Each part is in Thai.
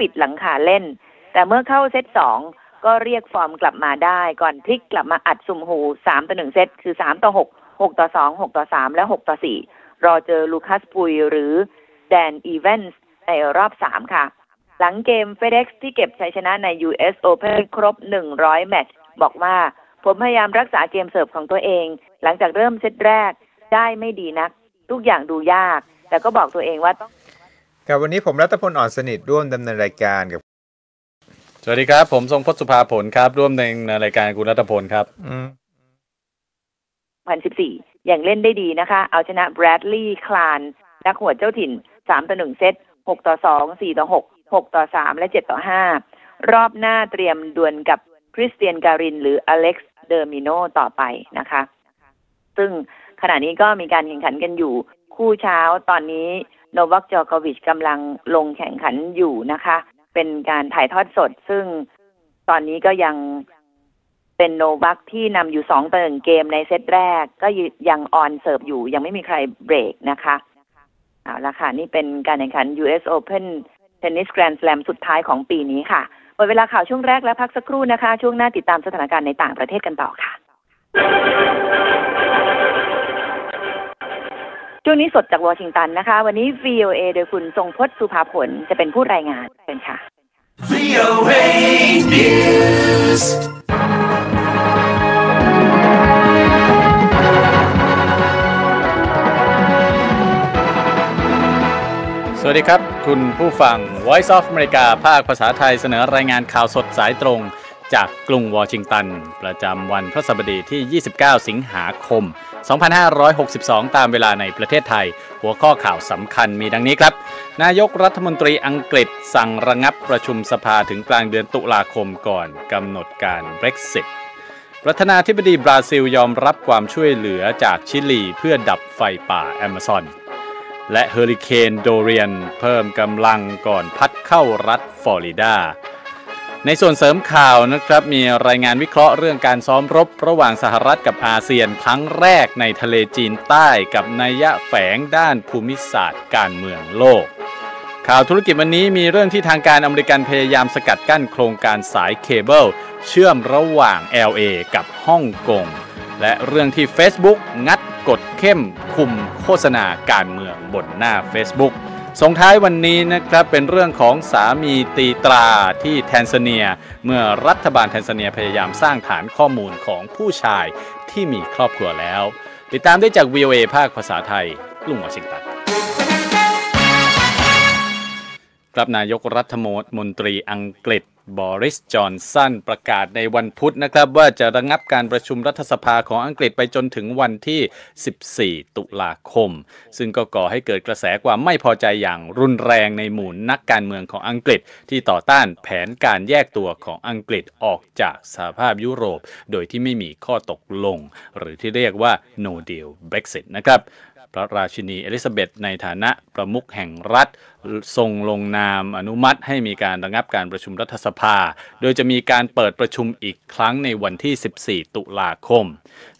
ปิดหลังขาเล่น แต่เมื่อเข้าเซตสองก็เรียกฟอร์มกลับมาได้ ก่อนพลิกกลับมาอัดซุมหูสามต่อหนึ่งเซตคือสามต่อหกหกต่อสองหกต่อสามและหกต่อสี่รอเจอลูคัสปุยหรือ แดน อีเวนส์ในรอบสามค่ะ หลังเกมเฟเด็กซ์ที่เก็บชัยชนะใน US Open ครบ100 แมตช์บอกว่า ผมพยายามรักษาเกมเสิร์ฟของตัวเองหลังจากเริ่มเซตแรกได้ไม่ดีนัก ทุกอย่างดูยาก แต่ก็บอกตัวเองว่าต้องกับวันนี้ผมรัตพลอ่อนสนิท ร่วมดำเนินรายการกับสวัสดีครับ ผมทรงพจน์สุภาผลครับร่วมในรายการคุณรัตพลครับพันสิบสี่อย่างเล่นได้ดีนะคะ เอาชนะ แบรดลีย์คลานนักหัวเจ้าถิ่นสามต่อหนึ่งเซตหกต่อสองสี่ต่อหกหกต่อสามและเจ็ดต่อห้ารอบหน้าเตรียมดวลกับคริสเตียนการิน หรืออเล็กซ์เดอร์มิโนต่อไปนะคะ ซึ่งขณะนี้ก็มีการแข่งขันกันอยู่คู่เช้าตอนนี้โนวัคจอกวิชกำลังลงแข่งขันอยู่นะคะ เป็นการถ่ายทอดสด ซึ่งตอนนี้ก็ยังเป็นโนวัคที่นำอยู่สองต่อหนึ่งเกมในเซตแรก ก็ยังออนเสิร์ฟอยู่ ยังไม่มีใครเบรกนะคะ เอาละค่ะ นี่เป็นการแข่งขัน US Open Tennis Grand Slam สุดท้ายของปีนี้ค่ะ หมดเวลาข่าวช่วงแรกแล้วพักสักครู่นะคะ ช่วงหน้าติดตามสถานการณ์ในต่างประเทศกันต่อค่ะช่วงนี้สดจากวอชิงตันนะคะ วันนี้ VOA โดยคุณทรงพจน์สุภาผล จะเป็นผู้รายงานเป็นค่ะ VOA News สวัสดีครับ คุณผู้ฟัง Voice of America ภาคภาษาไทยเสนอรายงานข่าวสดสายตรงจากกรุงวอชิงตัน ประจำวันพระสบดีที่ 29 สิงหาคม2562 ตามเวลาในประเทศไทย หัวข้อข่าวสำคัญมีดังนี้ครับ นายกรัฐมนตรีอังกฤษสั่งระงับประชุมสภาถึงกลางเดือนตุลาคมก่อนกำหนดการ Brexit ประธานาธิบดีบราซิลยอมรับความช่วยเหลือจากชิลีเพื่อดับไฟป่าแอมะซอน และเฮอริเคนโดเรียนเพิ่มกำลังก่อนพัดเข้ารัฐฟลอริดาในส่วนเสริมข่าวนะครับมีรายงานวิเคราะห์เรื่องการซ้อมรบระหว่างสหรัฐกับอาเซียนครั้งแรกในทะเลจีนใต้กับนัยยะแฝงด้านภูมิศาสตร์การเมืองโลก ข่าวธุรกิจวันนี้มีเรื่องที่ทางการอเมริกันพยายามสกัดกั้นโครงการสายเคเบิลเชื่อมระหว่าง LA กับฮ่องกงและเรื่องที่ Facebook งัดกฎเข้มคุมโฆษณาการเมืองบนหน้า Facebook ส่งท้ายวันนี้นะครับเป็นเรื่องของสามีตีตราที่แทนซาเนีย เมื่อรัฐบาลแทนซาเนียพยายามสร้างฐานข้อมูลของผู้ชายที่มีครอบครัวแล้ว ติดตามได้จาก VOA ภาคภาษาไทยลุงวอชิงตันครับนายกรัฐมนตรีอังกฤษบริสจอนสันประกาศในวันพุธนะครับว่าจะระงงับการประชุมรัฐสภาของอังกฤษไปจนถึงวันที่ 14 ตุลาคม ซึ่งก็ก่อให้เกิดกระแสความไม่พอใจอย่างรุนแรงในหมู่นักการเมืองของอังกฤษ ที่ต่อต้านแผนการแยกตัวของอังกฤษออกจากสหภาพยุโรป โดยที่ไม่มีข้อตกลง หรือที่เรียกว่า no deal Brexit นะครับพระราชินีเอลิซาเบธในฐานะประมุขแห่งรัฐ ทรงลงนามอนุมัติ ให้มีการระงับการประชุมรัฐสภา โดยจะมีการเปิดประชุมอีกครั้งในวันที่ 14 ตุลาคม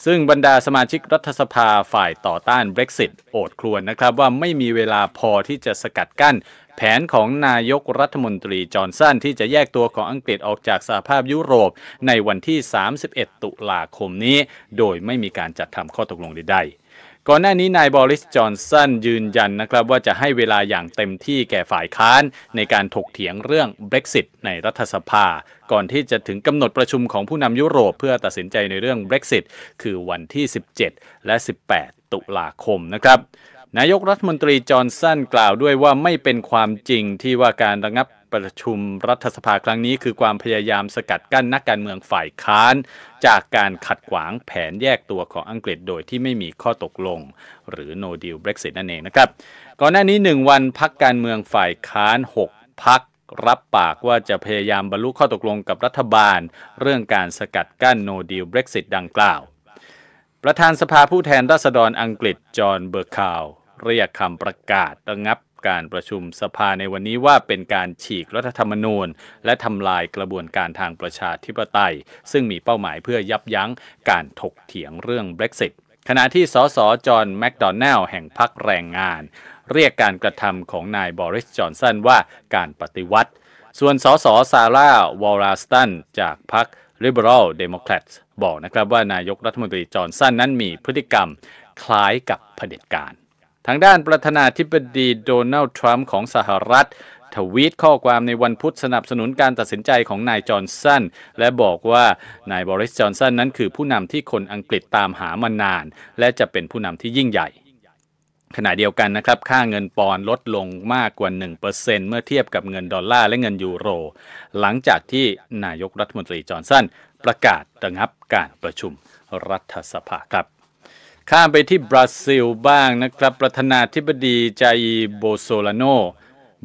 ซึ่งบรรดาสมาชิกรัฐสภาฝ่ายต่อต้าน Brexit โอดครวญนนะครับว่าไม่มีเวลาพอที่จะสกัดกั้น แผนของนายกรัฐมนตรีจอร์นสันที่จะแยกตัวของอังกฤษออกจากสหภาพยุโรปในวันที่ 31 ตุลาคมนี้ โดยไม่มีการจัดทำข้อตกลงใดๆก่อนหน้านี้นายบริส จอนสันยืนยันนะครับว่าจะให้เวลาอย่างเต็มที่แก่ฝ่ายค้าน ในการถกเถียงเรื่อง Brexit ในรัฐสภา ก่อนที่จะถึงกำหนดประชุมของผู้นำยุโรปเพื่อตัดสินใจในเรื่อง Brexit คือวันที่ 17 และ 18 ตุลาคมนะครับ นายกรัฐมนตรีจอห์นสันกล่าวด้วยว่าไม่เป็นความจริงที่ว่าการระงับประชุมรัฐสภาครั้งนี้คือความพยายามสกัดกั้นนักการเมืองฝ่ายค้าน จากการขัดขวางแผนแยกตัวของอังกฤษโดยที่ไม่มีข้อตกลงหรือ no deal Brexit นั่นเองนะครับ ก่อนหน้านี้ 1 วันพักการเมืองฝ่ายค้าน 6พักรับปากว่าจะพยายามบรรลุข้อตกลงกับรัฐบาลเรื่องการสกัดกั้น no deal Brexit ดังกล่าว ประธานสภาผู้แทนราษฎรอังกฤษจอห์นเบอร์คาวเรียกคำประกาศระงับการประชุมสภาในวันนี้ว่าเป็นการฉีกรัฐธรรมนูญและทำลายกระบวนการทางประชาธิปไตย ซึ่งมีเป้าหมายเพื่อยับยั้งการถกเถียงเรื่อง Brexit ขณะที่สสจอห์นแมคโดนัลล์แห่งพรรคแรงงาน เรียกการกระทำของนายบริสจอนสันว่าการปฏิวัติ ส่วนสสซาร่าวอลราสตันจากพรรค Liberal Democrats บอกนะครับว่านายกรัฐมนตรีจอห์นสันนั้นมีพฤติกรรมคล้ายกับเผด็จการทางด้านประธานาธิบดีโดนัลด์ทรัมป์ของสหรัฐ ทวีตข้อความในวันพุธสนับสนุนการตัดสินใจของนายจอห์นสันและบอกว่านายบริสจอห์นสันนั้นคือผู้นำที่คนอังกฤษตามหามานาน และจะเป็นผู้นำที่ยิ่งใหญ่ ขณะเดียวกันนะครับ ค่าเงินปอนด์ลดลงมากกว่า 1%เปอร์เเซ็นมื่อเทียบกับเงินดอลลาร์และเงินยูโร หลังจากที่นายกรัฐมนตรีจอร์นสันประกาศระงับการประชุมรัฐสภาครับข้ามไปที่บราซิลบ้างนะครับ ประธานาธิบดีจายโบโซลาโน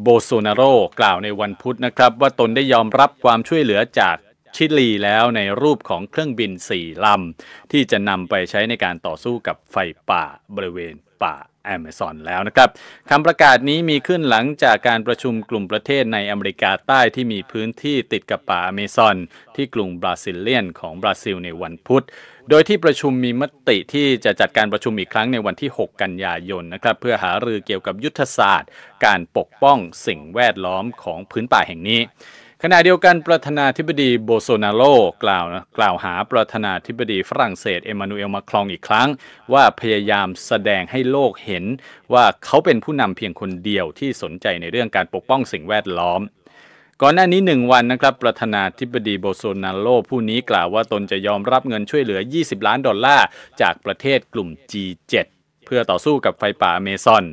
โบโซนาโรกล่าวในวันพุธนะครับ ว่าตนได้ยอมรับความช่วยเหลือจากชิลีแล้วในรูปของเครื่องบินสี่ลำที่จะนำไปใช้ในการต่อสู้กับไฟป่าบริเวณป่า Amazon แล้วนะครับคำประกาศนี้มีขึ้นหลังจากการประชุมกลุ่มประเทศในอเมริกาใต้ที่มีพื้นที่ติดกับป่าอเมซอนที่กรุงบราซิลเลียนของบราซิลในวันพุธโดยที่ประชุมมีมติที่จะจัดการประชุมอีกครั้งในวันที่ 6 กันยายนนะครับเพื่อหารือเกี่ยวกับยุทธศาสตร์ การปกป้องสิ่งแวดล้อมของพื้นป่าแห่งนี้ขณะเดียวกันประธานาธิบดีโบโซนาโลกล่าวนะกล่าวหาประธานาธิบดีฝรั่งเศสเอมานูเอลมาครองอีกครั้ง ว่าพยายามแสดงให้โลกเห็นว่าเขาเป็นผู้นำเพียงคนเดียวที่สนใจในเรื่องการปกป้องสิ่งแวดล้อม ก่อนหน้านี้หนึ่งวันนะครับประธานาธิบดีโบโซนาโลผู้นี้กล่าวว่าตนจะยอมรับเงินช่วยเหลือ 20 ล้านดอลลาร์ จากประเทศกลุ่ม G7 เพื่อต่อสู้กับไฟป่าอเมซอน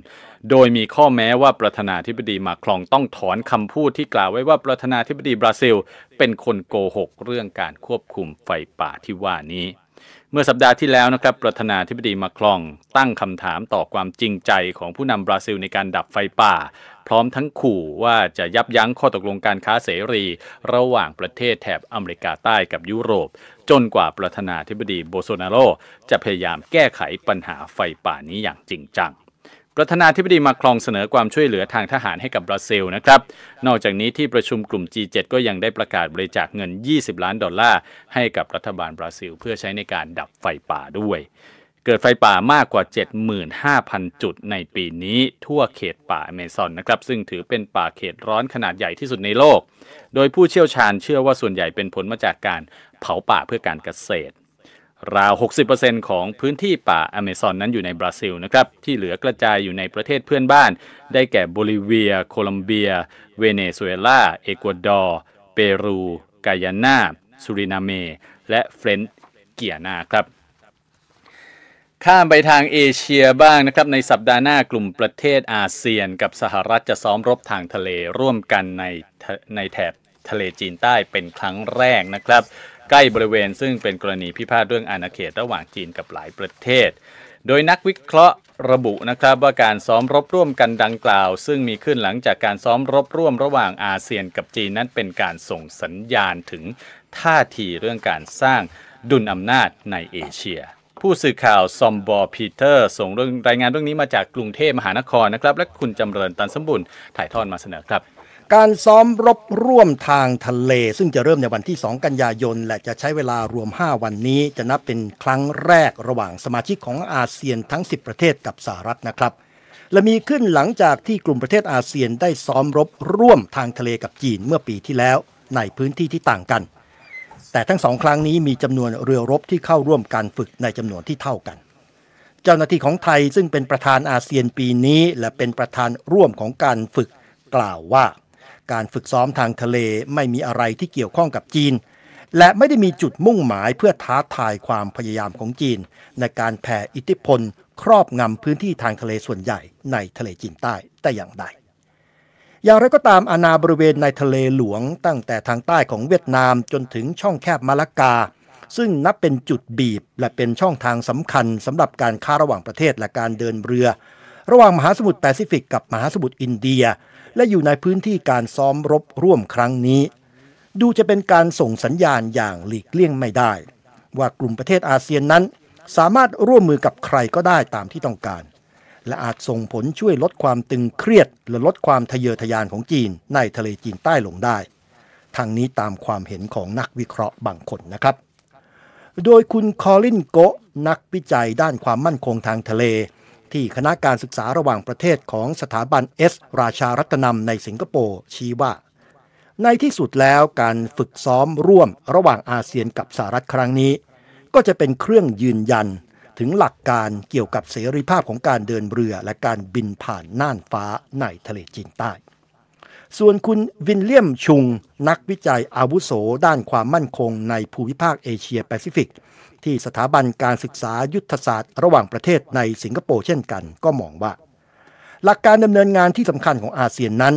โดยมีข้อแม้ว่า ประธานาธิบดีมาครองต้องถอนคำพูดที่กล่าวไว้ว่าประธานาธิบดีบราซิลเป็นคนโกหกเรื่องการควบคุมไฟป่าที่ว่านี้ เมื่อสัปดาห์ที่แล้วนะครับประธานาธิบดีมาคลองตั้งคำถามต่อความจริงใจของผู้นำบราซิลในการดับไฟป่า พร้อมทั้งขู่ว่าจะยับยั้งข้อตกลงการค้าเสรี ระหว่างประเทศแถบอเมริกาใต้กับยุโรป จนกว่าประธานาธิบดีโบโซนาโรจะพยายามแก้ไขปัญหาไฟป่านี้อย่างจริงจังประธานาธิบดีมาครองเสนอความช่วยเหลือทางทหารให้กับบราซิลนะครับ นอกจากนี้ที่ประชุมกลุ่ม G7 ก็ยังได้ประกาศบริจาคเงิน 20 ล้านดอลลาร์ ให้กับรัฐบาลบราซิล เพื่อใช้ในการดับไฟป่าด้วย เกิดไฟป่ามากกว่า 75,000 จุดในปีนี้ทั่วเขตป่าอเมซอนนะครับซึ่งถือเป็นป่าเขตร้อนขนาดใหญ่ที่สุดในโลก โดยผู้เชี่ยวชาญเชื่อว่าส่วนใหญ่เป็นผลมาจากการเผาป่าเพื่อการเกษตรราว 60%ของพื้นที่ป่าอเมซอนนั้นอยู่ในบราซิลนะครับที่เหลือกระจายอยู่ในประเทศเพื่อนบ้าน ได้แก่โบลิเวียโคลัมเบียเวเนซุเอลา เอกวาดอร์ เปรูกายาน่าสุรินาเม และเฟรนเกียนาครับข้ามไปทางเอเชียบ้างนะครับในสัปดาห์หน้ากลุ่มประเทศอาเซียน กับสหรัฐจะซ้อมรบทางทะเลร่วมกันในในแถบทะเลจีนใต้เป็นครั้งแรกนะครับใกล้บริเวณซึ่งเป็นกรณีพิพาทเรื่องอาณาเขตระหว่างจีนกับหลายประเทศ โดยนักวิเคราะห์ระบุนะครับว่าการซ้อมรบร่วมกันดังกล่าว ซึ่งมีขึ้นหลังจากการซ้อมรบร่วมระหว่างอาเซียนกับจีนนั้นเป็นการส่งสัญญาณถึงท่าทีเรื่องการสร้างดุลอำนาจในเอเชีย ผู้สื่อข่าวซอมบอร์พีเตอร์ ส่งเรื่องรายงานเรื่องนี้มาจากกรุงเทพมหานครนะครับและคุณจำเริญตันสมบุญถ่ายทอดมาเสนอครับการซ้อมรบร่วมทางทะเล ซึ่งจะเริ่มในวันที่2กันยายนและจะใช้เวลารวม5วันนี้ จะนับเป็นครั้งแรกระหว่างสมาชิกของอาเซียนทั้ง10ประเทศกับสหรัฐนะครับ และมีขึ้นหลังจากที่กลุ่มประเทศอาเซียนได้ซ้อมรบร่วมทางทะเลกับจีนเมื่อปีที่แล้วในพื้นที่ที่ต่างกัน แต่ทั้งสองครั้งนี้มีจำนวนเรือรบที่เข้าร่วมการฝึกในจำนวนที่เท่ากัน เจ้าหน้าที่ของไทยซึ่งเป็นประธานอาเซียนปีนี้ และเป็นประธานร่วมของการฝึกกล่าวว่าการฝึกซ้อมทางทะเลไม่มีอะไรที่เกี่ยวข้องกับจีน และไม่ได้มีจุดมุ่งหมายเพื่อท้าทายความพยายามของจีน ในการแผ่อิทธิพลครอบงำพื้นที่ทางทะเลส่วนใหญ่ในทะเลจีนใต้แต่อย่างใด อย่างไรก็ตามอาณาบริเวณในทะเลหลวงตั้งแต่ทางใต้ของเวียดนามจนถึงช่องแคบมาลากา ซึ่งนับเป็นจุดบีบและเป็นช่องทางสำคัญสำหรับการค้าระหว่างประเทศและการเดินเรือ ระหว่างมหาสมุทรแปซิฟิกกับมหาสมุทรอินเดียและอยู่ในพื้นที่การซ้อมรบร่วมครั้งนี้ ดูจะเป็นการส่งสัญญาณอย่างหลีกเลี่ยงไม่ได้ ว่ากลุ่มประเทศอาเซียนนั้น สามารถร่วมมือกับใครก็ได้ตามที่ต้องการ และอาจส่งผลช่วยลดความตึงเครียดและลดความทะเยอทะยานของจีนในทะเลจีนใต้ลงได้ทางนี้ตามความเห็นของนักวิเคราะห์บางคนนะครับ โดยคุณคอลินโกนักวิจัยด้านความมั่นคงทางทะเลที่คณะการศึกษาระหว่างประเทศของสถาบันเอส ราชารัตนำในสิงคโปร์ชี้ว่า ในที่สุดแล้วการฝึกซ้อมร่วมระหว่างอาเซียนกับสหรัฐครั้งนี้ ก็จะเป็นเครื่องยืนยันถึงหลักการเกี่ยวกับเสรีภาพของการเดินเรือและการบินผ่านน่านฟ้าในทะเลจีนใต้ ส่วนคุณวินเลียมชุงนักวิจัยอาวุโสด้านความมั่นคงในภูมิภาคเอเชียแปซิฟิกที่สถาบันการศึกษายุทธศาสตร์ระหว่างประเทศในสิงคโปร์เช่นกันก็มองว่า หลักการดำเนินงานที่สำคัญของอาเซียนนั้น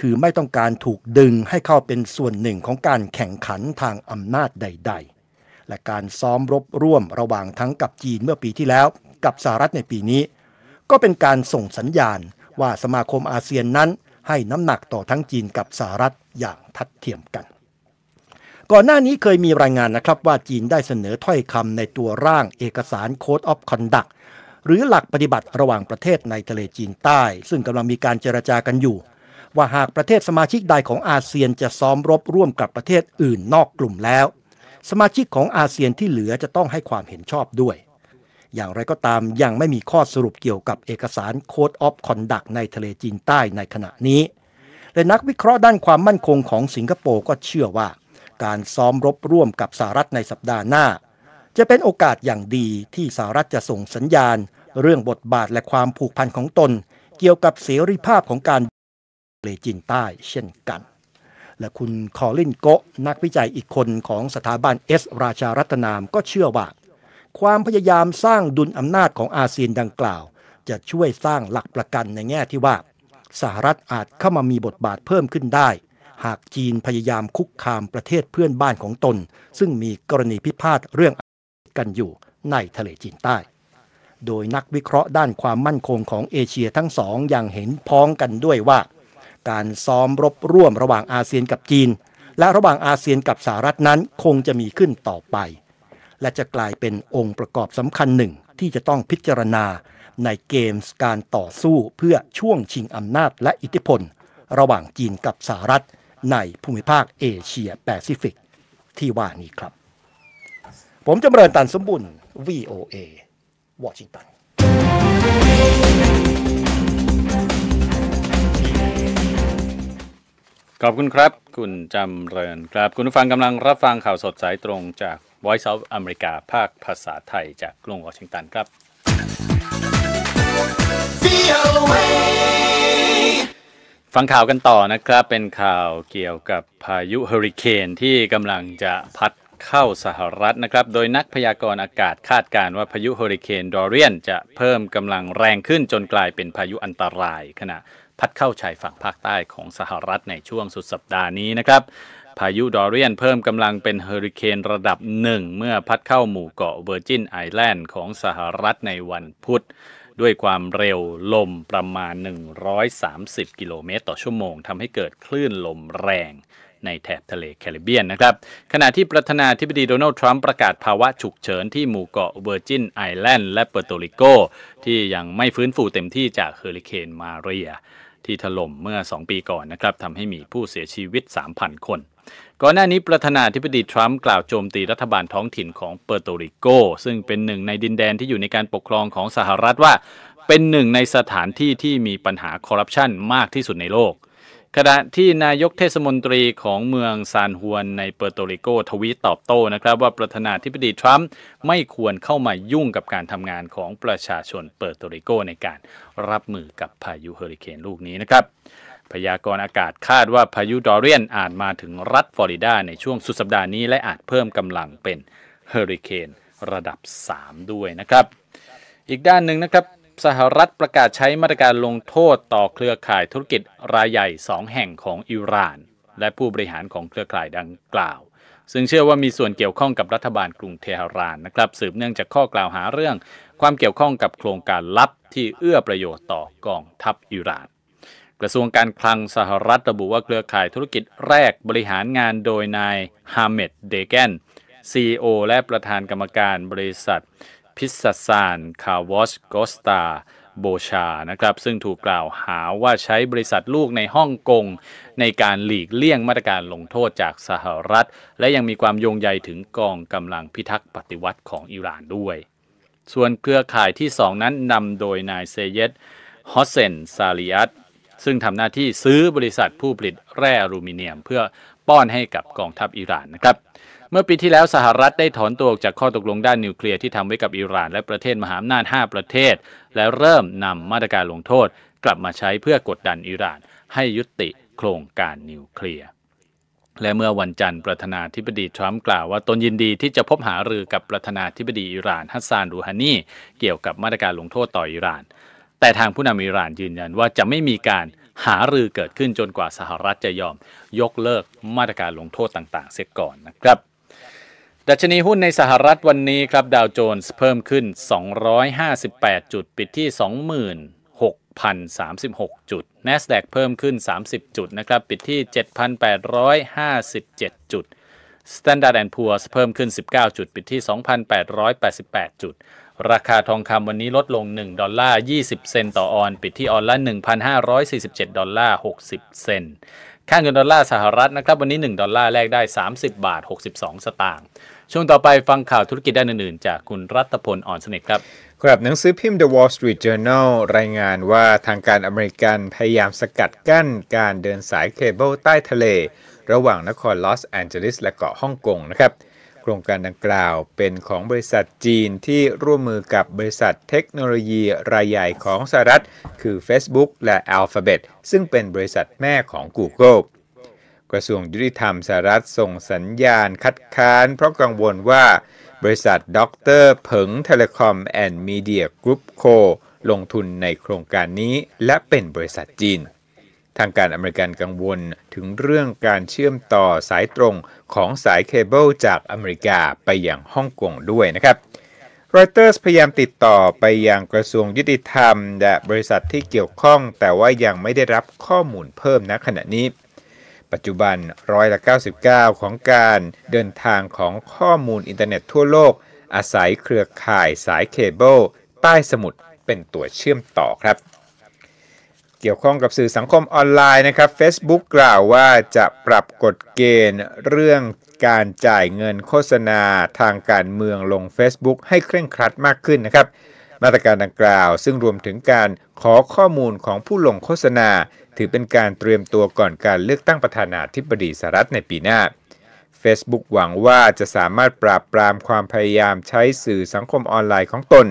คือไม่ต้องการถูกดึงให้เข้าเป็นส่วนหนึ่งของการแข่งขันทางอำนาจใดๆ และการซ้อมรบร่วมระหว่างทั้งกับจีนเมื่อปีที่แล้วกับสหรัฐในปีนี้ ก็เป็นการส่งสัญญาณว่าสมาคมอาเซียนนั้นให้น้ำหนักต่อทั้งจีนกับสหรัฐอย่างทัดเทียมกันก่อนหน้านี้เคยมีรายงานนะครับว่าจีนได้เสนอถ้อยคำในตัวร่างเอกสาร Code of Conduct หรือหลักปฏิบัติระหว่างประเทศในทะเลจีนใต้ ซึ่งกำลังมีการเจรจากันอยู่ ว่าหากประเทศสมาชิกใดของอาเซียนจะซ้อมรบร่วมกับประเทศอื่นนอกกลุ่มแล้ว สมาชิกของอาเซียนที่เหลือจะต้องให้ความเห็นชอบด้วย อย่างไรก็ตามยังไม่มีข้อสรุปเกี่ยวกับเอกสาร Code of Conduct ในทะเลจีนใต้ในขณะนี้ และนักวิเคราะห์ด้านความมั่นคงของสิงคโปร์ก็เชื่อว่าการซ้อมรบร่วมกับสหรัฐในสัปดาห์หน้า จะเป็นโอกาสอย่างดีที่สหรัฐจะส่งสัญญาณ เรื่องบทบาทและความผูกพันของตน เกี่ยวกับเสรีภาพของการเลจีนใต้เช่นกัน และคุณคอลินโกนักวิจัยอีกคนของสถาบันเอส ราชารัตนามก็เชื่อว่า ความพยายามสร้างดุลอำนาจของอาเซียนดังกล่าว จะช่วยสร้างหลักประกันในแง่ที่ว่าสหรัฐอาจเข้ามามีบทบาทเพิ่มขึ้นได้หากจีนพยายามคุกคามประเทศเพื่อนบ้านของตน ซึ่งมีกรณีพิพาทเรื่องกันอยู่ในทะเลจีนใต้ โดยนักวิเคราะห์ด้านความมั่นคงของเอเชียทั้งสองอย่างเห็นพ้องกันด้วยว่า การซ้อมรบร่วมระหว่างอาเซียนกับจีน และระหว่างอาเซียนกับสหรัฐนั้นคงจะมีขึ้นต่อไป และจะกลายเป็นองค์ประกอบสำคัญหนึ่ง ที่จะต้องพิจารณาในเกมส์การต่อสู้เพื่อช่วงชิงอำนาจและอิทธิพล ระหว่างจีนกับสหรัฐในภูมิภาคเอเชียแปซิฟิก ที่ว่านี้ครับ ผมจำเริญตันสมบุญ VOA วอชิงตันขอบคุณครับคุณจำเริญครับ คุณผู้ฟังกำลังรับฟังข่าวสดสายตรงจาก Voice of America ภาคภาษาไทยจากกรุงวอชิงตันครับ VOA ฟังข่าวกันต่อนะครับเป็นข่าวเกี่ยวกับพายุเฮอริเคนที่กำลังจะพัดเข้าสหรัฐนะครับโดยนักพยากรณ์อากาศคาดการณ์ว่าพายุเฮอริเคนดอเรียน จะเพิ่มกำลังแรงขึ้นจนกลายเป็นพายุอันตรายขณะ พัดเข้าชายฝั่งภาคใต้ของสหรัฐในช่วงสุดสัปดาห์นี้นะครับ พายุดอเรียนเพิ่มกำลังเป็นเฮอริเคนระดับหนึ่งเมื่อพัดเข้าหมู่เกาะเวอร์จินไอแลนด์ของสหรัฐในวันพุธด้วยความเร็วลมประมาณ 130 กิโลเมตรต่อชั่วโมงทำให้เกิดคลื่นลมแรงในแถบทะเลแคริบเบียนนะครับขณะที่ประธานาธิบดีโดนัลด์ทรัมป์ประกาศภาวะฉุกเฉินที่หมู่เกาะเวอร์จินไอแลนด์และเปอร์โตริโกที่ยังไม่ฟื้นฟูเต็มที่จากเฮอริเคนมาเรีย ที่ถล่มเมื่อ 2 ปีก่อนนะครับทำให้มีผู้เสียชีวิต 3,000 คนก่อนหน้านี้ประธานาธิบดีทรัมป์กล่าวโจมตีรัฐบาลท้องถิ่นของเปอร์โตริโก ซึ่งเป็นหนึ่งในดินแดนที่อยู่ในการปกครองของสหรัฐว่า เป็นหนึ่งในสถานที่ที่มีปัญหาคอร์รัปชันมากที่สุดในโลก ขณะที่นายกเทศมนตรีของเมืองซานฮวนในเปอร์โตริโกทวีตตอบโต้นะครับ ว่าประธานาธิบดีทรัมป์ไม่ควรเข้ามายุ่งกับการทำงานของประชาชนเปอร์โตริโกในการรับมือกับพายุเฮอริเคนลูกนี้นะครับพยากรณ์อากาศคาดว่าพายุดอเรียนอาจมาถึงรัฐฟลอริดาในช่วงสุดสัปดาห์นี้ และอาจเพิ่มกำลังเป็นเฮอริเคนระดับ 3 ด้วยนะครับ อีกด้านหนึ่งนะครับ สหรัฐประกาศใช้มาตรการลงโทษต่อเครือข่ายธุรกิจรายใหญ่2 แห่งของอิหร่าน และผู้บริหารของเครือข่ายดังกล่าว ซึ่งเชื่อว่ามีส่วนเกี่ยวข้องกับรัฐบาลกรุงเทหรานนะครับสืบเนื่องจากข้อกล่าวหาเรื่อง ความเกี่ยวข้องกับโครงการลับที่เอื้อประโยชน์ต่อกองทัพอิหร่านกระทรวงการคลังสหรัฐระบุว่าเครือข่ายธุรกิจแรกบริหารงานโดยนายฮามิดเดแกน CEO และประธานกรรมการบริษัทพิซซานคาวอชโกสตาโบชา นะครับซึ่งถูกกล่าวหาว่าใช้บริษัทลูกในฮ่องกง ในการหลีกเลี่ยงมาตรการลงโทษจากสหรัฐ และยังมีความโยงใยถึงกองกำลังพิทักษ์ปฏิวัติของอิหร่านด้วย ส่วนเครือข่ายที่สองนั้นนำโดยนายเซเยตฮอสเซนซาลิยัตซึ่ง ทำหน้าที่ซื้อบริษัทผู้ผลิตแร่อลูมิเนียม เพื่อป้อนให้กับกองทัพอิหร่านนะครับเมื่อปีที่แล้วสหรัฐได้ถอนตัวออกจากข้อตกลงด้านนิวเคลียร์ที่ทำไว้กับอิหร่าน และประเทศมหาอำนาจ5ประเทศและเริ่มนำมาตรการลงโทษ กลับมาใช้เพื่อกดดันอิหร่านให้ยุติโครงการนิวเคลียร์และเมื่อวันจันทร์ประธานาธิบดีทรัมป์กล่าวว่า ตนยินดีที่จะพบหารือกับประธานาธิบดีอิหร่านฮัสซานรูฮานี เกี่ยวกับมาตรการลงโทษต่ออิหร่านแต่ทางผู้นำอิหร่านยืนยันว่าจะไม่มีการหารือเกิดขึ้นจนกว่าสหรัฐจะยอมยกเลิกมาตรการลงโทษต่าง ๆ เสียก่อนนะครับดัชนีหุ้นในสหรัฐวันนี้ครับดาวโจนส์เพิ่มขึ้น 258 จุด ปิดที่ 26,036 จุด NASDAQ เพิ่มขึ้น 30 จุดนะครับปิดที่ 7,857 จุด Standard Poor's เพิ่มขึ้น 19 จุด ปิดที่ 2,888 จุดราคาทองคำวันนี้ลดลง1ดอลลาร์20 เซนต์ต่อออน ปิดที่ออนละ 1,547ดอลลาร์60 เซนต์ค่าเงินดอลลาร์สหรัฐนะครับวันนี้1ดอลลาร์แลกได้ 30 บาท 62 สตางค์ช่วงต่อไปฟังข่าวธุรกิจด้านอื่นๆจากคุณรัตพลอ่อนสนิทครับครับหนังสือพิมพ์ The Wall Street Journal รายงานว่าทางการอเมริกันพยายามสกัดกั้นการเดินสายเคเบิลใต้ทะเล ระหว่างนครลอสแอนเจลิสและเกาะฮ่องกงนะครับครงการดังกล่าวเป็นของบริษัทจีนที่ร่วมมือกับบริษัทเทคโนโลยีรายใหญ่ของสหรัฐคือ Facebook และ Alphabet ซึ่งเป็นบริษัทแม่ของ Google กระทรวงยุติธรรมสหรัฐส่งสัญญาณคัดค้านเพราะกังวลว่า บริษัทด็อกเตอร์ผงเทเลคอมแอนด์มีเดียกรุ๊ปโคลงทุนในโครงการนี้และเป็นบริษัทจีนทางการอเมริกันกังวลถึงเรื่องการเชื่อมต่อสายตรงของสายเคเบิลจากอเมริกาไปอย่างฮ่องกงด้วยนะครับรอยเตอร์สพยายามติดต่อไปอยังกระทรวงยุติธรรมและ บริษัทที่เกี่ยวข้อง แต่ว่ายังไม่ได้รับข้อมูลเพิ่มณขณะนี้ ปัจจุบันร้อยละ99 ของการเดินทางของข้อมูลอินเทอร์เน็ตทั่วโลก อาศัยเครือข่ายสายเคเบิลใต้สมุทรเป็นตัวเชื่อมต่อครับเกี่ยวข้องกับสื่อสังคมออนไลน์นะครับ Facebook กล่าวว่าจะปรับกฎเกณฑ์เรื่องการจ่ายเงินโฆษณาทางการเมืองลง Facebook ให้เคร่งครัดมากขึ้นนะครับ มาตรการดังกล่าวซึ่งรวมถึงการขอข้อมูลของผู้ลงโฆษณา ถือเป็นการเตรียมตัวก่อนการเลือกตั้งประธานาธิบดีสหรัฐในปีหน้า Facebook หวังว่าจะสามารถปราบปรามความพยายามใช้สื่อสังคมออนไลน์ของตน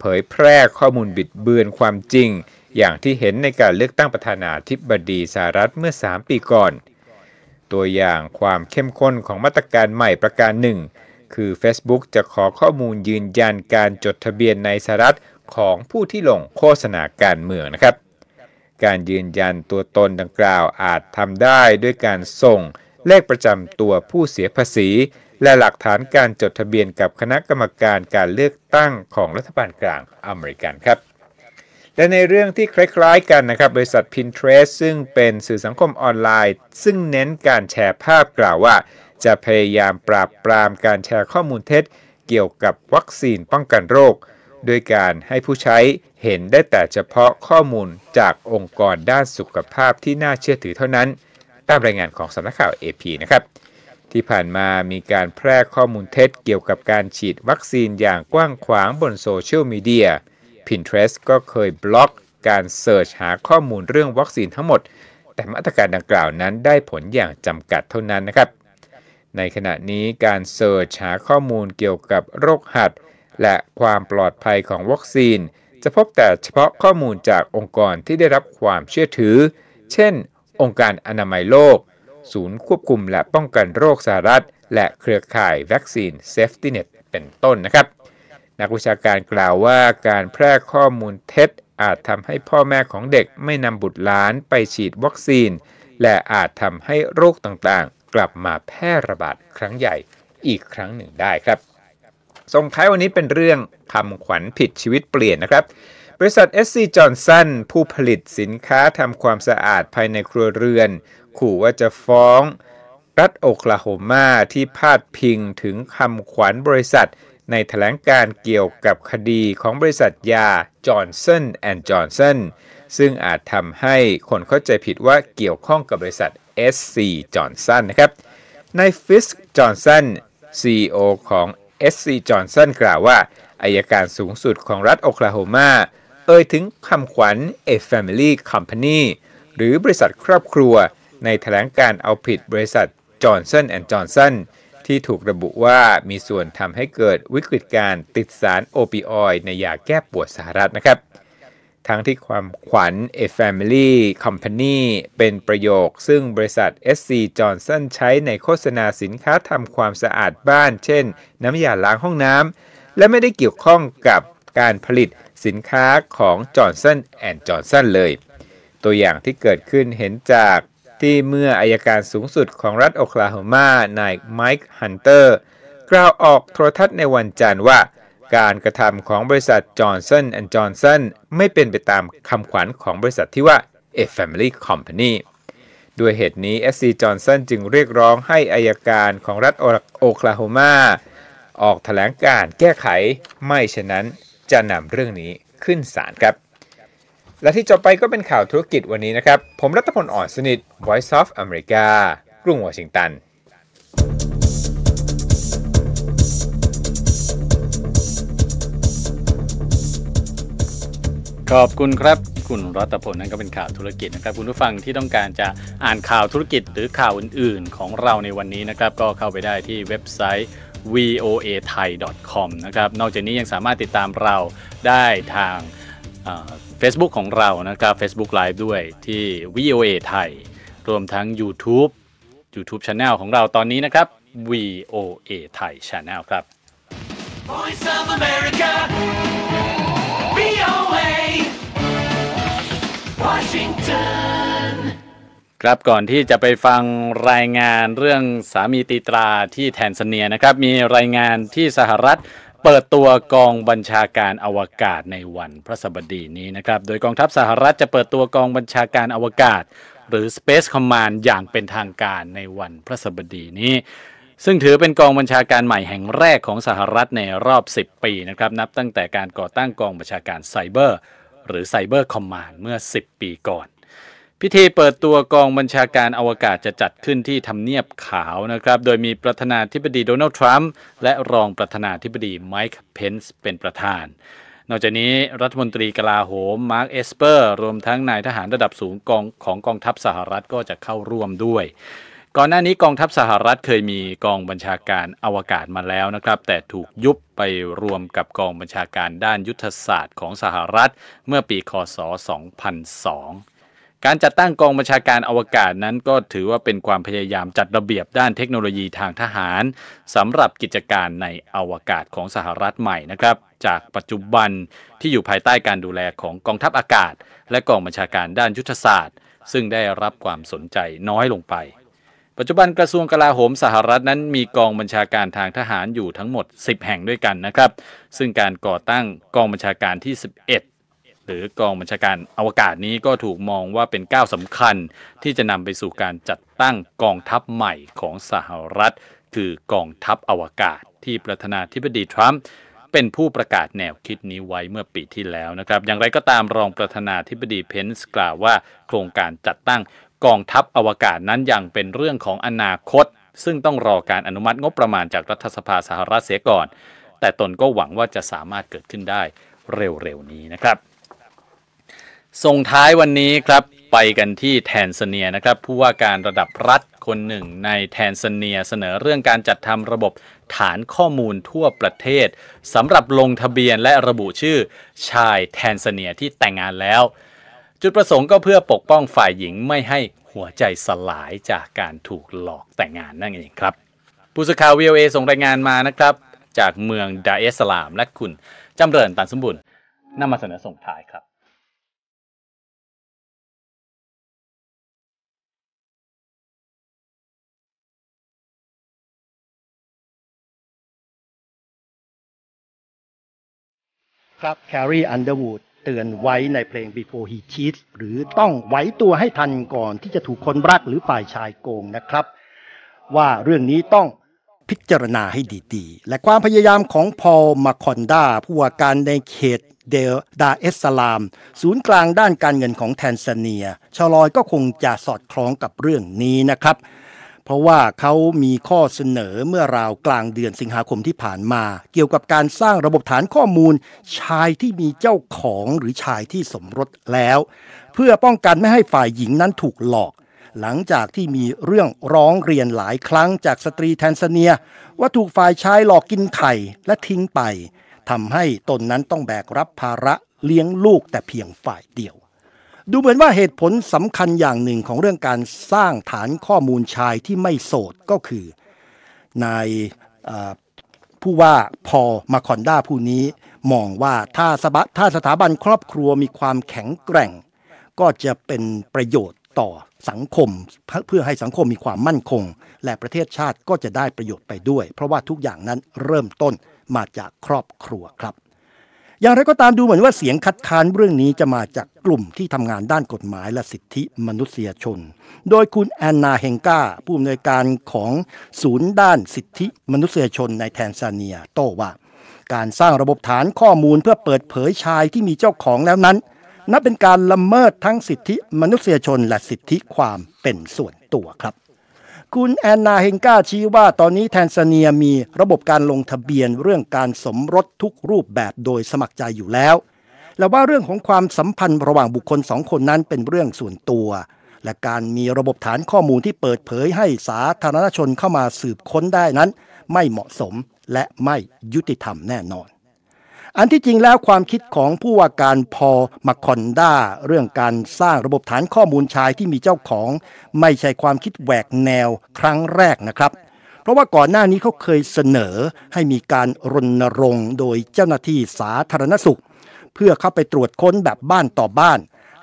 เผยแพร่ข้อมูลบิดเบือนความจริงอย่างที่เห็นในการเลือกตั้งประธานาธิบดีสหรัฐเมื่อ 3 ปีก่อน ตัวอย่างความเข้มข้นของมาตรการใหม่ประการหนึ่ง คือ Facebook จะขอข้อมูลยืนยันการจดทะเบียนในสหรัฐของผู้ที่ลงโฆษณาการเมืองนะครับ การยืนยันตัวตนดังกล่าวอาจทำได้ด้วยการส่งเลขประจำตัวผู้เสียภาษี และหลักฐานการจดทะเบียนกับคณะกรรมการการเลือกตั้งของรัฐบาลกลางอเมริกันครับและในเรื่องที่คล้ายๆกันนะครับบริษัท Pinterest ซึ่งเป็นสื่อสังคมออนไลน์ ซึ่งเน้นการแชร์ภาพกล่าวว่าจะพยายามปราบปรามการแชร์ข้อมูลเท็จ เกี่ยวกับวัคซีนป้องกันโรค โดยการให้ผู้ใช้เห็นได้แต่เฉพาะข้อมูลจากองค์กรด้านสุขภาพที่น่าเชื่อถือเท่านั้น ตามรายงานของสำนักข่าว AP นะครับที่ผ่านมามีการแพร่ข้อมูลเท็จ เกี่ยวกับการฉีดวัคซีนอย่างกว้างขวางบนโซเชียลมีเดีย Pinterest ก็เคยบล็อกการเสิร์ชหาข้อมูลเรื่องวัคซีนทั้งหมดแต่มาตรการดังกล่าวนั้นได้ผลอย่างจำกัดเท่านั้นนะครับ ในขณะนี้การเสิร์ชหาข้อมูลเกี่ยวกับโรคหัดและความปลอดภัยของวัคซีน จะพบแต่เฉพาะข้อมูลจากองค์กรที่ได้รับความเชื่อถือ เช่น องค์การอนามัยโลก ศูนย์ควบคุมและป้องกันโรคสหรัฐ และเครือข่ายวัคซีน Safety Net เป็นต้นนะครับนักวิชาการกล่าวว่าการแพร่ข้อมูลเท็จ อาจทำให้พ่อแม่ของเด็กไม่นำบุตรหลานไปฉีดวัคซีน และอาจทำให้โรคต่างๆ กลับมาแพร่ระบาดครั้งใหญ่อีกครั้งหนึ่งได้ครับส่งท้ายวันนี้เป็นเรื่องคำขวัญผิดชีวิตเปลี่ยนนะครับ บริษัท SC Johnson ผู้ผลิตสินค้าทำความสะอาดภายในครัวเรือน ขู่ว่าจะฟ้องรัฐโอคลาโฮมาที่พาดพิงถึงคำขวัญบริษัทในถแถลงการเกี่ยวกับคดีของบริษัทยา Johnson Johnson ซึ่งอาจทำให้คนเข้าใจผิดว่าเกี่ยวข้องกับบริษัท SC Johnson นะครับนายฟิสจอห์นสัน CEO ของ SC Johnson กล่าวว่า อายการสูงสุดของรัฐ โอคลาโฮมา เอ่ยถึงคำขวัญ A Family Company หรือบริษัทครอบครัว ในถแถลงการเอาผิดบริษัท Johnson Johnson ที่ถูกระบุว่ามีส่วนทำให้เกิดวิกฤตการติดสารโอปิออยด์ในยาแก้ปวดสหรัฐนะครับ ทั้งที่ความขวัญ A Family Company เป็นประโยคซึ่งบริษัท SC Johnson ใช้ในโฆษณาสินค้าทำความสะอาดบ้าน เช่นน้ำยาล้างห้องน้ำและไม่ได้เกี่ยวข้องกับการผลิตสินค้าของ Johnson Johnson เลย ตัวอย่างที่เกิดขึ้นเห็นจากที่เมื่ออายการสูงสุดของรัฐโอคลาโฮมา นายไมค์ฮันเตอร์กล่าวออกโทรทัศน์ในวันจันทร์ว่า การกระทำของบริษัทจอห์นสันแอนด์จอห์นสันไม่เป็นไปตามคำขวัญของบริษัทที่ว่า A Family Company ด้วยเหตุนี้ SC Johnson จึงเรียกร้องให้อายการของรัฐโอคลาโฮมาออกแถลงการแก้ไขไม่ฉะนั้นจะนำเรื่องนี้ขึ้นศาลครับและที่จบไปก็เป็นข่าวธุรกิจวันนี้นะครับ ผมรัตพล อ่อนสนิท Voice of America กรุงวอชิงตัน ขอบคุณครับ คุณรัตพลนั่นก็เป็นข่าวธุรกิจนะครับ คุณผู้ฟังที่ต้องการจะอ่านข่าวธุรกิจหรือข่าวอื่น ๆ ของเราในวันนี้นะครับ ก็เข้าไปได้ที่เว็บไซต์ voa thai com นะครับ นอกจากนี้ยังสามารถติดตามเราได้ทาง Facebook ของเรา นะครับ Facebook Live ด้วยที่ VOA ไทย รวมทั้ง YouTube YouTube Channel ของเราตอนนี้นะครับ VOA ไทย Channel ครับ Voice of America VOA Washington ครับก่อนที่จะไปฟังรายงานเรื่องสามีตีตราที่แทนซเนียนะครับ มีรายงานที่สหรัฐเปิดตัวกองบัญชาการอวกาศในวันพระสบดีนี้นะครับ โดยกองทัพสหรัฐจะเปิดตัวกองบัญชาการอวกาศ หรือ Space Command อย่างเป็นทางการในวันพระสบดีนี้ ซึ่งถือเป็นกองบัญชาการใหม่แห่งแรกของสหรัฐในรอบ 10 ปีนะครับ นับตั้งแต่การก่อตั้งกองบัญชาการไซเบอร์หรือไซเบอร์คอมมานด์เมื่อ 10 ปีก่อนพิธีเปิดตัวกองบัญชาการอวกาศจะจัดขึ้นที่ทำเนียบขาวนะครับ โดยมีประธานาธิบดีโดนัลด์ทรัมป์และรองประธานาธิบดีไมค์เพนส์เป็นประธาน นอกจากนี้รัฐมนตรีกลาโหมมาร์คเอสเปอร์รวมทั้งนายทหารระดับสูงกองของกองทัพสหรัฐก็จะเข้าร่วมด้วย ก่อนหน้านี้กองทัพสหรัฐเคยมีกองบัญชาการอวกาศมาแล้วนะครับแต่ถูกยุบไปรวมกับกองบัญชาการด้านยุทธศาสตร์ของสหรัฐเมื่อปี คศ 2002การจัดตั้งกองบัญชาการอวกาศนั้นก็ถือว่าเป็นความพยายามจัดระเบียบด้านเทคโนโลยีทางทหารสำหรับกิจการในอวกาศของสหรัฐใหม่นะครับ จากปัจจุบันที่อยู่ภายใต้การดูแลของกองทัพอากาศ และกองบัญชาการด้านยุทธศาสตร์ ซึ่งได้รับความสนใจน้อยลงไป ปัจจุบันกระทรวงกลาโหมสหรัฐนั้นมีกองบัญชาการทางทหารอยู่ทั้งหมด 10 แห่งด้วยกันนะครับซึ่งการก่อตั้งกองบัญชาการที่ 11หรือกองบัญชาการอวกาศนี้ก็ถูกมองว่าเป็นก้าวสำคัญที่จะนำไปสู่การจัดตั้งกองทัพใหม่ของสหรัฐคือกองทัพอวกาศที่ประธานาธิบดีทรัมป์เป็นผู้ประกาศแนวคิดนี้ไว้เมื่อปีที่แล้วนะครับ อย่างไรก็ตามรองประธานาธิบดีเพนส์กล่าวว่าโครงการจัดตั้งกองทัพอวกาศนั้นยังเป็นเรื่องของอนาคต ซึ่งต้องรอการอนุมัติงบประมาณจากรัฐสภาสหรัฐเสียก่อนแต่ตนก็หวังว่าจะสามารถเกิดขึ้นได้เร็วๆนี้นะครับส่งท้ายวันนี้ครับไปกันที่แทนซาเนียนะครับผู้ว่าการระดับรัฐคนหนึ่งในแทนซาเนียเสนอเรื่องการจัดทำระบบฐานข้อมูลทั่วประเทศสำหรับลงทะเบียนและระบุชื่อชายแทนซาเนียที่แต่งงานแล้ว จุดประสงค์ก็เพื่อปกป้องฝ่ายหญิงไม่ให้หัวใจสลายจากการถูกหลอกแต่งงานนั่นเองครับผู้สื่อข่าววีเอส่งรายงานมานะครับ จากเมืองดาเอสลามและคุณจำเริญตันสมบุญนำมาเสนอส่งท้ายครับครับแครีอันเดอร์วูดเตือนไว้ในเพลง Before He Cheats หรือต้องไว้ตัวให้ทันก่อนที่จะถูกคนรักหรือฝ่ายชายโกงนะครับ ว่าเรื่องนี้ต้องพิจารณาให้ดีๆ และความพยายามของพอลมาคอนดาผู้ว่าการในเขตเดลดาเอสสลาม ศูนย์กลางด้านการเงินของแทนซาเนียชลอยก็คงจะสอดคล้องกับเรื่องนี้นะครับเพราะว่าเขามีข้อเสนอเมื่อราวกลางเดือนสิงหาคมที่ผ่านมา เกี่ยวกับการสร้างระบบฐานข้อมูล ชายที่มีเจ้าของหรือชายที่สมรสแล้ว เพื่อป้องกันไม่ให้ฝ่ายหญิงนั้นถูกหลอก หลังจากที่มีเรื่องร้องเรียนหลายครั้งจากสตรีแทนซาเนีย ว่าถูกฝ่ายชายหลอกกินไข่และทิ้งไปทำให้ตนนั้นต้องแบกรับภาระเลี้ยงลูกแต่เพียงฝ่ายเดียวดูเหมือนว่าเหตุผลสำคัญอย่างหนึ่งของเรื่องการสร้างฐานข้อมูลชายที่ไม่โสดก็คือนายผู้ว่าพอมาคอนด้าผู้นี้มองว่าถ้าสบถ้าสถาบันครอบครัวมีความแข็งแกร่ง ก็จะเป็นประโยชน์ต่อสังคม เพื่อให้สังคมมีความมั่นคง และประเทศชาติก็จะได้ประโยชน์ไปด้วย เพราะว่าทุกอย่างนั้นเริ่มต้นมาจากครอบครัวครับอย่างไรก็ตามดูเหมือนว่าเสียงคัดค้านเรื่องนี้จะมาจากกลุ่มที่ทำงานด้านกฎหมายและสิทธิมนุษยชน โดยคุณแอนนาเฮงกาผู้อำนวยการของศูนย์ด้านสิทธิมนุษยชนในแทนซาเนียโต้ว่า การสร้างระบบฐานข้อมูลเพื่อเปิดเผยชายที่มีเจ้าของแล้วนั้น นับเป็นการละเมิดทั้งสิทธิมนุษยชนและสิทธิความเป็นส่วนตัวครับคุณแอนนาเฮงกาชี้ว่าตอนนี้แทนซาเนียมีระบบการลงทะเบียนเรื่องการสมรสทุกรูปแบบโดยสมัครใจอยู่แล้ว และว่าเรื่องของความสัมพันธ์ระหว่างบุคคลสองคนนั้นเป็นเรื่องส่วนตัว และการมีระบบฐานข้อมูลที่เปิดเผยให้สาธารณชนเข้ามาสืบค้นได้นั้น ไม่เหมาะสมและไม่ยุติธรรมแน่นอนอันที่จริงแล้วความคิดของผู้ว่าการพอมาคคอนด้าเรื่องการสร้างระบบฐานข้อมูลชายที่มีเจ้าของไม่ใช่ความคิดแหวกแนวครั้งแรกนะครับ เพราะว่าก่อนหน้านี้เขาเคยเสนอให้มีการรณรงค์โดยเจ้าหน้าที่สาธารณสุข เพื่อเข้าไปตรวจค้นแบบบ้านต่อบ้าน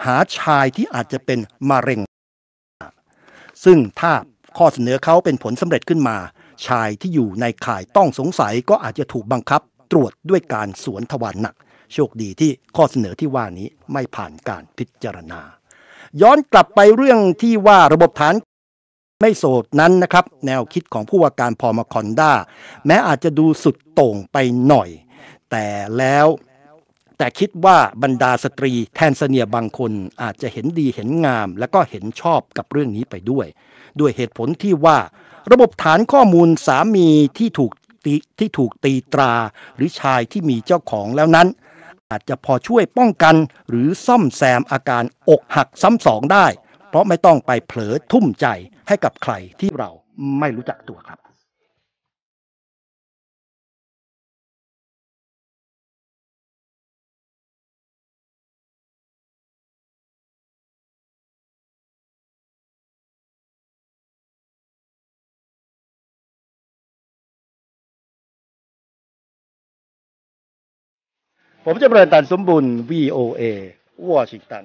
หาชายที่อาจจะเป็นมะเร็ง ซึ่งถ้าข้อเสนอเขาเป็นผลสำเร็จขึ้นมา ชายที่อยู่ในข่ายต้องสงสัยก็อาจจะถูกบังคับตรวจด้วยการสวนทวารหนัก โชคดีที่ข้อเสนอที่ว่านี้ไม่ผ่านการพิจารณา ย้อนกลับไปเรื่องที่ว่าระบบฐานไม่โสดนั้นนะครับ แนวคิดของผู้ว่าการพอมคอนด้าแม้อาจจะดูสุดโต่งไปหน่อย แต่แล้วแต่คิดว่าบรรดาสตรีแทนซาเนียบางคนอาจจะเห็นดีเห็นงาม และก็เห็นชอบกับเรื่องนี้ไปด้วย ด้วยเหตุผลที่ว่าระบบฐานข้อมูลสามีที่ถูกตีที่ถูกตีตราหรือชายที่มีเจ้าของแล้วนั้น อาจจะพอช่วยป้องกันหรือซ่อมแซมอาการอกหักซ้ำสองได้ เพราะไม่ต้องไปเผลอทุ่มใจให้กับใครที่เราไม่รู้จักตัวครับผมจะเริญตันสมบุญ VOA วอชิงตัน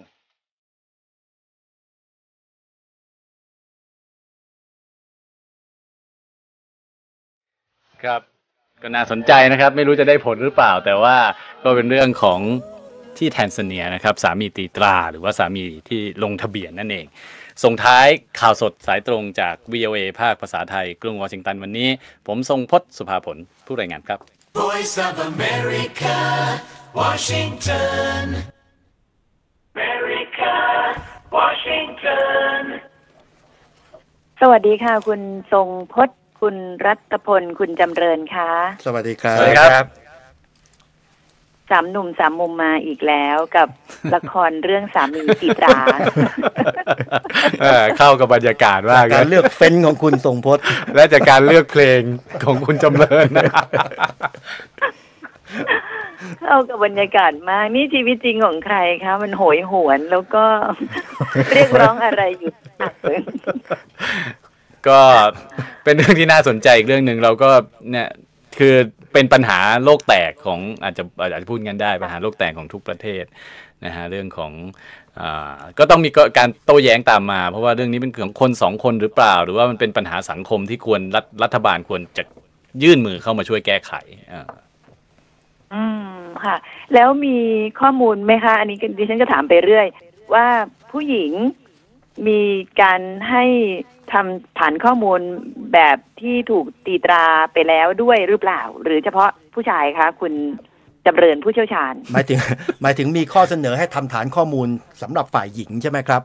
ครับ ก็น่าสนใจนะครับ ไม่รู้จะได้ผลหรือเปล่า แต่ว่าก็เป็นเรื่องของที่แทนซเนียนะครับ สามีตีตราหรือว่าสามีที่ลงทะเบียนนั่นเอง ส่งท้ายข่าวสดสายตรงจาก VOA ภาคภาษาไทยกรุงวอชิงตัน วันนี้ ผมทรงพศสุภาผลผู้รายงานครับ Voice of America Washington. America, Washington. สวัสดีค่ะ คุณทรงพจน์คุณรัตพล คุณจำเริญค่ะสวัสดีครับสวัสดีครับสามหนุ่มสามมุมมาอีกแล้วกับละครเรื่องสามีจิตราเข้ากับบรรยากาศว่าการเลือกเฟ้นของคุณทรงพจน์และจากการเลือกเพลงของคุณจำเริญนะเข้ากับบรรยากาศมากนี่ชีวิตจริงของใครคะ มันโหยหวนแล้วก็เรียกร้องอะไรอยู่ ก็เป็นเรื่องที่น่าสนใจอีกเรื่องหนึ่งเราก็เนี่ยคือเป็นปัญหาโลกแตกของอาจจะอาจจะพูดกันได้ปัญหาโลกแตกของทุกประเทศ นะฮะเรื่องของอก็ต้องมีการโต้แย้งตามมา เพราะว่าเรื่องนี้เป็นของคนสองคนหรือเปล่า หรือว่ามันเป็นปัญหาสังคมที่ควรรัฐรัฐบาลควรจะยื่นมือเข้ามาช่วยแก้ไขอ่าอืมค่ะ แล้วมีข้อมูลไหมคะอันนี้ดิฉันก็ถามไปเรื่อย ว่าผู้หญิงมีการให้ทำฐานข้อมูลแบบที่ถูกตีตราไปแล้วด้วยหรือเปล่า หรือเฉพาะผู้ชายคะ คุณจำเริญผู้เชี่ยวชาญหมายถึง หมายถึงมีข้อเสนอให้ทำฐานข้อมูลสำหรับฝ่ายหญิงใช่ไหมครับ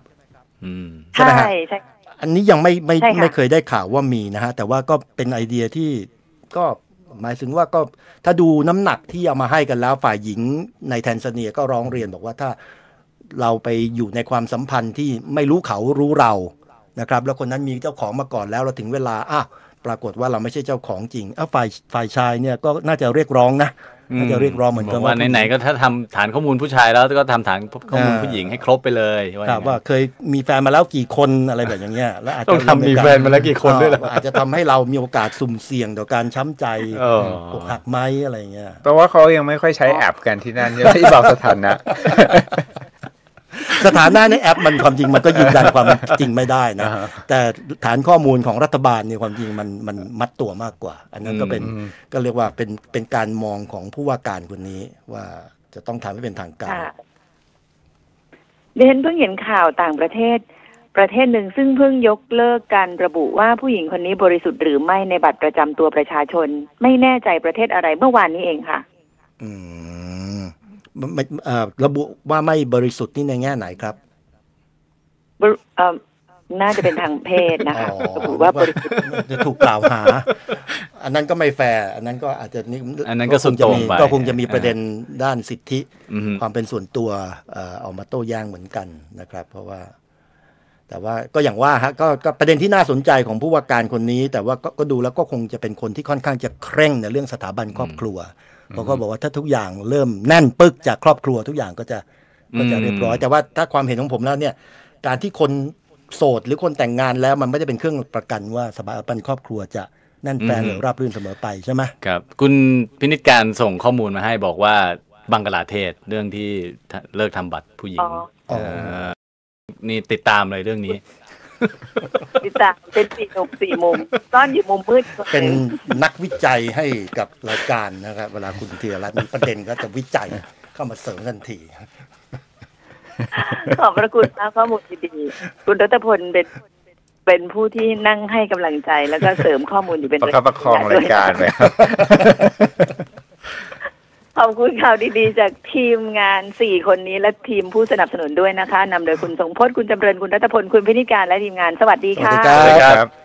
อืมใช่ใช่อันนี้ยังไม่ไม่ไม่เคยได้ข่าวว่ามีนะฮะแต่ว่าก็เป็นไอเดียที่ก็หมายถึงว่าก็ถ้าดูน้ำหนักที่เอามาให้กันแล้วฝ่ายหญิงในแทนซาเนียก็ร้องเรียน บอกว่าถ้าเราไปอยู่ในความสัมพันธ์ที่ไม่รู้เขารู้เรานะครับ แล้วคนนั้นมีเจ้าของมาก่อนแล้วเราถึงเวลาอ้าปรากฏว่าเราไม่ใช่เจ้าของจริงอ้าฝ่ายฝ่ายชายเนี่ยก็น่าจะเรียกร้องนะน่าจะเรียกร้องเหมือนกันว่าไหนๆก็ถ้าทำฐานข้อมูลผู้ชายแล้วก็ทำฐานข้อมูลผู้หญิงให้ครบไปเลยว่าเคยมีแฟนมาแล้วกี่คนอะไรแบบอย่างเงี้ยแล้วอาจจะทำมีแฟนมาแล้วกี่คนด้วยหรออาจจะทำให้เรามีโอกาสสุ่มเสี่ยงต่อการช้ำใจอกหักไหมอะไรเงี้ยแต่ว่าเขายังไม่ค่อยใช้แอปกันที่นั่นทีไม่บอกสถานะสถานะในแอปมันความจริงมันก็ยืนยันความจริงไม่ได้นะแต่ฐานข้อมูลของรัฐบาลเนี่ยความจริงมันมันมัดตัวมากกว่า อันนั้นก็เป็นก็เรียกว่าเป็นเป็นการมองของผู้ว่าการคนนี้ว่าจะต้องทำให้เป็นทางการเดนเพิ่งเห็นข่าวต่างประเทศ ประเทศหนึ่งซึ่งเพิ่งยกเลิกการระบุว่าผู้หญิงคนนี้บริสุทธิ์หรือไม่ในบัตรประจำตัวประชาชน ไม่แน่ใจประเทศอะไรเมื่อวานนี้เองค่ะ อืมระบุว่าไม่บริสุทธิ์นี่ในแง่ไหนครับ น่าจะเป็นทางเพศนะคะระบุว่าบริสุทธิ์จะถูกกล่าวหา อันนั้นก็ไม่แฟร์ อันนั้นก็อาจจะนี่อันนั้นก็คงจะัวก็คงจะมีประเด็นด้านสิทธิความเป็นส่วนตัวเอามาโต้แย้งเหมือนกันนะครับ เพราะว่า แต่ว่าก็อย่างว่าฮะก็ประเด็นที่น่าสนใจของผู้ว่าการคนนี้ แต่ว่าก็ดูแล้วก็คงจะเป็นคนที่ค่อนข้างจะเคร่ง ในเรื่องสถาบันครอบครัวเขาก็บอกว่าถ้าทุกอย่างเริ่มแน่น ปึกจากครอบครัวทุกอย่างก็จะก็จะเรียบร้อย แต่ว่าถ้าความเห็นของผมแล้วเนี่ย การที่คนโสดหรือคนแต่งงานแล้วมันไม่ได้เป็นเครื่องประกันว่าสบายปันครอบครัวจะแน่นแฟนหรือราบรื่นเสมอไปใช่ไหมครับ คุณพินิจการส่งข้อมูลมาให้บอกว่าบังกลาเทศเรื่องที่เลิกทำบัตรผู้หญิงนี่ติดตามเลยเรื่องนี้ตามเป็นสี่มุมสี่มุมตอนอยู่มุมมืดเป็นนักวิจัยให้กับรายการนะครับ เวลาคุณเทียรัตน์มีประเด็นก็จะวิจัยเข้ามาเสริมทันทีขอบพระคุณมากข้อมูลดีๆคุณรัตพลเป็นเป็นผู้ที่นั่งให้กำลังใจแล้วก็เสริมข้อมูลอยู่เป็นประคับประคองรายการเลยขอบคุณข่าวดี ๆ จากทีมงานสี่คนนี้และทีมผู้สนับสนุนด้วยนะคะนำโดยคุณสงพจน์คุณจำเริญคุณรัตพล คุณพินิการและทีมงานสวัสดีค่ะ สวัสดีครับ